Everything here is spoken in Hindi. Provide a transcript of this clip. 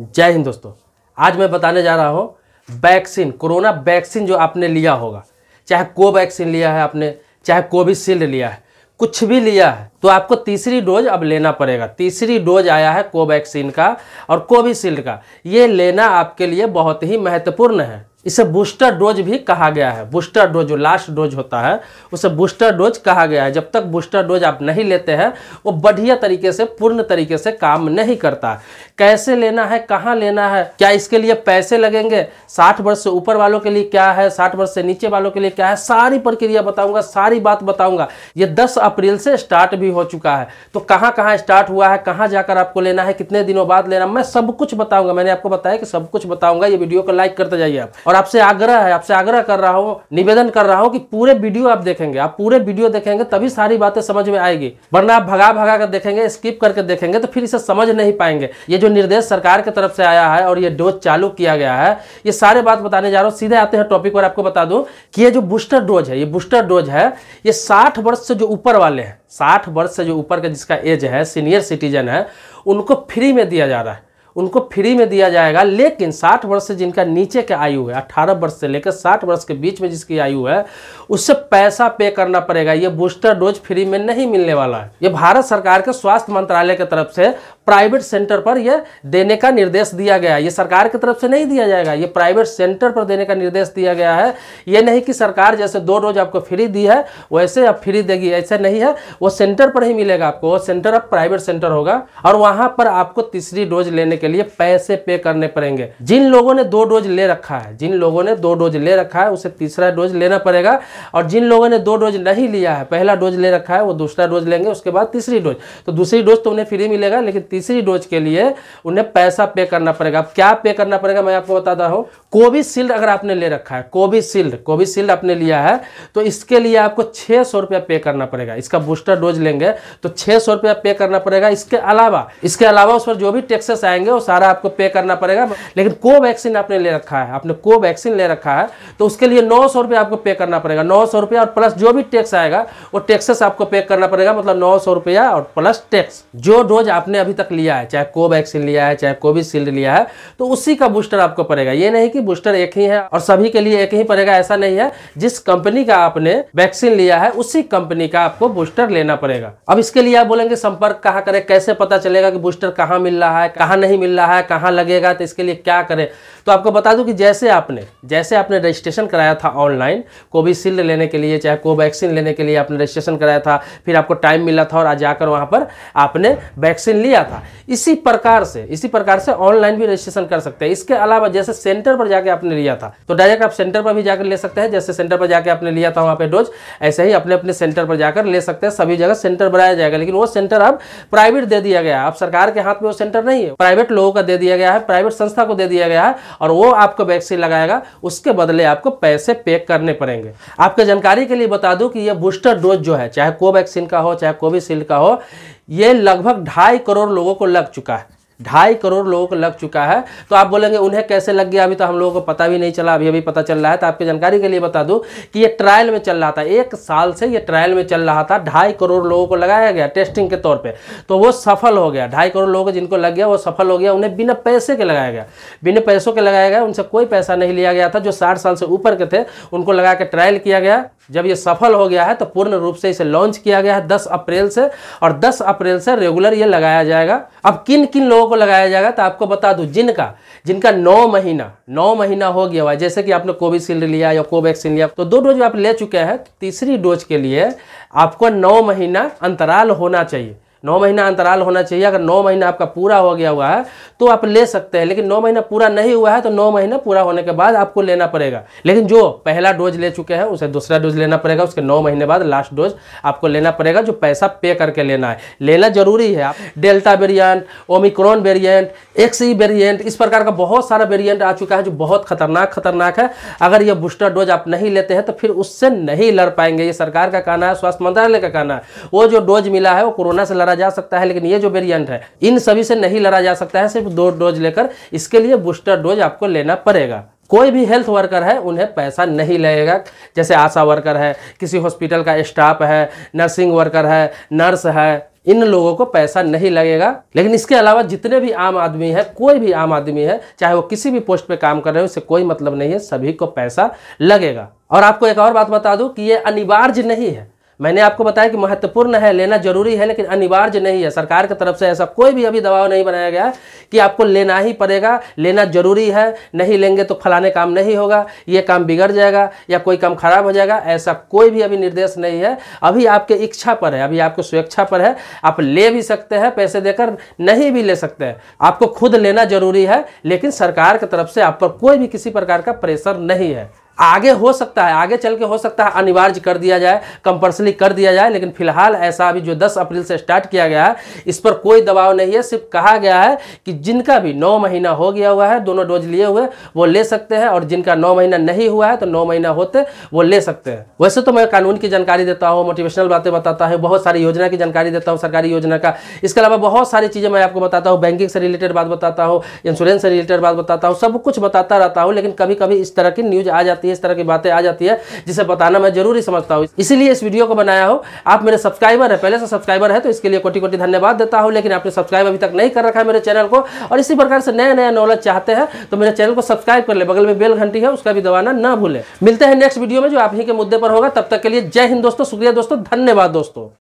जय हिंद दोस्तों आज मैं बताने जा रहा हूँ वैक्सीन कोरोना वैक्सीन जो आपने लिया होगा चाहे को वैक्सीन लिया है आपने चाहे कोविशील्ड लिया है कुछ भी लिया है तो आपको तीसरी डोज अब लेना पड़ेगा तीसरी डोज आया है कोवैक्सीन का और कोविशील्ड का ये लेना आपके लिए बहुत ही महत्वपूर्ण है इसे बूस्टर डोज भी कहा गया है बूस्टर डोज जो लास्ट डोज होता है उसे बूस्टर डोज कहा गया है जब तक बूस्टर डोज आप नहीं लेते हैं वो बढ़िया तरीके से पूर्ण तरीके से काम नहीं करता कैसे लेना है कहाँ लेना है क्या इसके लिए पैसे लगेंगे साठ वर्ष से ऊपर वालों के लिए क्या है साठ वर्ष से नीचे वालों के लिए क्या है सारी प्रक्रिया बताऊँगा सारी बात बताऊँगा ये दस अप्रैल से स्टार्ट भी हो चुका है तो कहाँ कहाँ स्टार्ट हुआ है कहाँ जाकर आपको लेना है कितने दिनों बाद लेना मैं सब कुछ बताऊँगा मैंने आपको बताया कि सब कुछ बताऊँगा ये वीडियो को लाइक करते जाइए आप और आपसे आग्रह है आपसे आग्रह कर रहा हूँ निवेदन कर रहा हूँ कि पूरे वीडियो आप देखेंगे आप पूरे वीडियो देखेंगे तभी सारी बातें समझ में आएगी वरना आप भगा भगा कर देखेंगे स्किप करके देखेंगे तो फिर इसे समझ नहीं पाएंगे ये जो निर्देश सरकार की तरफ से आया है और ये डोज चालू किया गया है ये सारे बात बताने जा रहा हूँ सीधे आते हैं टॉपिक पर आपको बता दूँ कि ये जो बूस्टर डोज है ये बूस्टर डोज है ये साठ वर्ष से जो ऊपर वाले हैं साठ वर्ष से जो ऊपर का जिसका एज है सीनियर सिटीजन है उनको फ्री में दिया जा रहा है उनको फ्री में दिया जाएगा लेकिन 60 वर्ष से जिनका नीचे के आयु है 18 वर्ष से लेकर 60 वर्ष के बीच में जिसकी आयु है उससे पैसा पे करना पड़ेगा ये बूस्टर डोज फ्री में नहीं मिलने वाला है ये भारत सरकार के स्वास्थ्य मंत्रालय की तरफ से प्राइवेट सेंटर पर यह देने का निर्देश दिया गया है ये सरकार की तरफ से नहीं दिया जाएगा ये प्राइवेट सेंटर पर देने का निर्देश दिया गया है ये नहीं कि सरकार जैसे दो डोज आपको फ्री दी है वैसे आप फ्री देगी ऐसा नहीं है वो सेंटर पर ही मिलेगा आपको वो सेंटर अब प्राइवेट सेंटर होगा और वहां पर आपको तीसरी डोज लेने के लिए पैसे पे करने पड़ेंगे जिन लोगों ने दो डोज ले रखा है जिन लोगों ने दो डोज ले रखा है उसे तीसरा डोज लेना पड़ेगा और जिन लोगों ने दो डोज नहीं लिया है पहला डोज ले रखा है वो दूसरा डोज लेंगे उसके बाद तीसरी डोज तो दूसरी डोज तो उन्हें फ्री मिलेगा लेकिन तीसरी डोज के लिए उन्हें पैसा पे करना पड़ेगा अब क्या पे करना पड़ेगा मैं आपको बताता हूँ कोविशील्ड अगर आपने ले रखा है कोविशील्ड कोविशील्ड आपने लिया है तो इसके लिए आपको छः सौ रुपया पे करना पड़ेगा इसका बूस्टर डोज लेंगे तो छः सौ रुपया पे करना पड़ेगा इसके अलावा इसके अलावा उस पर जो भी टैक्सेस आएंगे वो सारा आपको पे करना पड़ेगा लेकिन कोवैक्सीन आपने ले रखा है आपने कोवैक्सीन ले रखा है तो उसके लिए नौ सौ रुपया आपको पे करना पड़ेगा नौ सौ रुपया और प्लस जो भी टैक्स आएगा वो टैक्सेस आपको पे करना पड़ेगा मतलब नौ सौ रुपया और प्लस टैक्स जो डोज आपने अभी तक तक लिया है चाहे कोवैक्सीन लिया है चाहे कोविशील्ड लिया है तो उसी का बूस्टर आपको पड़ेगा ये नहीं कि बूस्टर एक ही है और सभी के लिए एक ही पड़ेगा ऐसा नहीं है जिस कंपनी का आपने वैक्सीन लिया है उसी कंपनी का आपको बूस्टर लेना पड़ेगा अब इसके लिए आप बोलेंगे संपर्क कहाँ करें कैसे पता चलेगा कि बूस्टर कहाँ मिल रहा है कहाँ नहीं मिल रहा है कहाँ लगेगा तो इसके लिए क्या करें तो आपको बता दूं कि जैसे आपने जैसे आपने रजिस्ट्रेशन कराया था ऑनलाइन कोविशील्ड लेने के लिए चाहे कोवैक्सीन लेने के लिए आपने रजिस्ट्रेशन कराया था फिर आपको टाइम मिला था और आज जाकर वहाँ पर आपने वैक्सीन लिया था था इसी प्रकार से इसी प्रकार से ऑनलाइन भी रजिस्ट्रेशन कर सकते हैं इसके अलावा जैसे सेंटर पर जाके आपने लिया था तो डायरेक्ट आप सेंटर पर भी जाकर ले सकते हैं जैसे सेंटर पर जाकर आपने लिया था वहां पर डोज ऐसे ही अपने अपने सेंटर पर जाकर ले सकते हैं सभी जगह सेंटर बनाया जाएगा लेकिन वो सेंटर अब प्राइवेट दे दिया गया है अब सरकार के हाथ में वो सेंटर नहीं है प्राइवेट लोगों का दे दिया गया है प्राइवेट संस्था को दे दिया गया है और वो आपको वैक्सीन लगाएगा उसके बदले आपको पैसे पे करने पड़ेंगे आपके जानकारी के लिए बता दूं कि ये बूस्टर डोज जो है चाहे कोवैक्सीन का हो चाहे कोविशील्ड का हो ये लगभग ढाई करोड़ लोगों को लग चुका है ढाई करोड़ लोगों को लग चुका है तो आप बोलेंगे उन्हें कैसे लग गया अभी तो हम लोगों को पता भी नहीं चला अभी अभी पता चल रहा है तो आपकी जानकारी के लिए बता दूं कि ये ट्रायल में चल रहा था एक साल से ये ट्रायल में चल रहा था ढाई करोड़ लोगों को लगाया गया टेस्टिंग के तौर पे तो वो सफल हो गया ढाई करोड़ लोगों जिनको लग गया वो सफल हो गया उन्हें बिना पैसे के लगाया गया बिना पैसों के लगाया गया उनसे कोई पैसा नहीं लिया गया था जो साठ साल से ऊपर के थे उनको लगा के ट्रायल किया गया जब ये सफल हो गया है तो पूर्ण रूप से इसे लॉन्च किया गया है 10 अप्रैल से और 10 अप्रैल से रेगुलर ये लगाया जाएगा अब किन किन लोगों को लगाया जाएगा तो आपको बता दूं जिनका जिनका 9 महीना 9 महीना हो गया हुआ है जैसे कि आपने कोविशील्ड लिया या कोवैक्सीन लिया तो दो डोज आप ले चुके हैं तो तीसरी डोज के लिए आपको नौ महीना अंतराल होना चाहिए नौ महीना अंतराल होना चाहिए अगर नौ महीना आपका पूरा हो गया हुआ है तो आप ले सकते हैं लेकिन नौ महीना पूरा नहीं हुआ है तो नौ महीना पूरा होने के बाद आपको लेना पड़ेगा लेकिन जो पहला डोज ले चुके हैं उसे दूसरा डोज लेना पड़ेगा उसके नौ महीने बाद लास्ट डोज आपको लेना पड़ेगा जो पैसा पे करके लेना है लेना जरूरी है delta variant omicron variant X variant इस प्रकार का बहुत सारा वेरियंट आ चुका है जो बहुत खतरनाक खतरनाक है अगर यह बूस्टर डोज आप नहीं लेते हैं तो फिर उससे नहीं लड़ पाएंगे ये सरकार का कहना है स्वास्थ्य मंत्रालय का कहना है वो जो डोज मिला है वो कोरोना से लड़ा लड़ा जा सकता है लेकिन ये जो वेरियंट है इन सभी से नहीं लड़ा जा सकता है सिर्फ दो डोज लेकर इसके लिए बूस्टर डोज आपको लेना पड़ेगा कोई भी हेल्थ वर्कर है उन्हें पैसा नहीं लगेगा जैसे आशा वर्कर है किसी हॉस्पिटल का स्टाफ है नर्सिंग वर्कर है नर्स है इन लोगों को पैसा नहीं लगेगा लेकिन इसके अलावा जितने भी आम आदमी है कोई भी आम आदमी है चाहे वो किसी भी पोस्ट पे काम कर रहे हो उसे कोई मतलब नहीं है सभी को पैसा लगेगा और आपको एक और बात बता दूं कि ये अनिवार्य नहीं है मैंने आपको बताया कि महत्वपूर्ण है लेना जरूरी है लेकिन अनिवार्य नहीं है सरकार की तरफ से ऐसा कोई भी अभी दबाव नहीं बनाया गया कि आपको लेना ही पड़ेगा लेना जरूरी है नहीं लेंगे तो फलाने काम नहीं होगा ये काम बिगड़ जाएगा या कोई काम खराब हो जाएगा ऐसा कोई भी अभी निर्देश नहीं है अभी आपके इच्छा पर है अभी आपको स्वेच्छा पर है आप ले भी सकते हैं पैसे देकर नहीं भी ले सकते हैं आपको खुद लेना जरूरी है लेकिन सरकार की तरफ से आप पर कोई भी किसी प्रकार का प्रेशर नहीं है आगे हो सकता है आगे चल के हो सकता है अनिवार्य कर दिया जाए कंपल्सरी कर दिया जाए लेकिन फिलहाल ऐसा अभी जो 10 अप्रैल से स्टार्ट किया गया है इस पर कोई दबाव नहीं है सिर्फ कहा गया है कि जिनका भी नौ महीना हो गया हुआ है दोनों डोज लिए हुए वो ले सकते हैं और जिनका नौ महीना नहीं हुआ है तो नौ महीना होते वो ले सकते हैं वैसे तो मैं कानून की जानकारी देता हूँ मोटिवेशनल बातें बताता हूँ बहुत सारी योजना की जानकारी देता हूँ सरकारी योजना का इसके अलावा बहुत सारी चीज़ें मैं आपको बताता हूँ बैंकिंग से रिलेटेड बात बताता हूँ इंश्योरेंस से रिलेटेड बात बताता हूँ सब कुछ बताता रहता हूँ लेकिन कभी कभी इस तरह की न्यूज़ आ जाती है जाती है इस तरह की बातें आ जाती है जिसे बताना मैं जरूरी समझता हूँ इसीलिए इस वीडियो को बनाया हो आप मेरे सब्सक्राइबर है पहले से सब्सक्राइबर है तो इसके लिए कोटि कोटि धन्यवाद देता हूँ लेकिन आपने सब्सक्राइब अभी तक नहीं कर रखा है मेरे चैनल को और इसी प्रकार से नया नया नॉलेज चाहते हैं तो मेरे चैनल को सब्सक्राइब कर ले बगल में बेल घंटी है उसका भी दबाना ना भूले मिलते हैं नेक्स्ट वीडियो में जो आप ही के मुद्दे पर होगा तब तक के लिए जय हिंद दोस्तों शुक्रिया दोस्तों धन्यवाद दोस्तों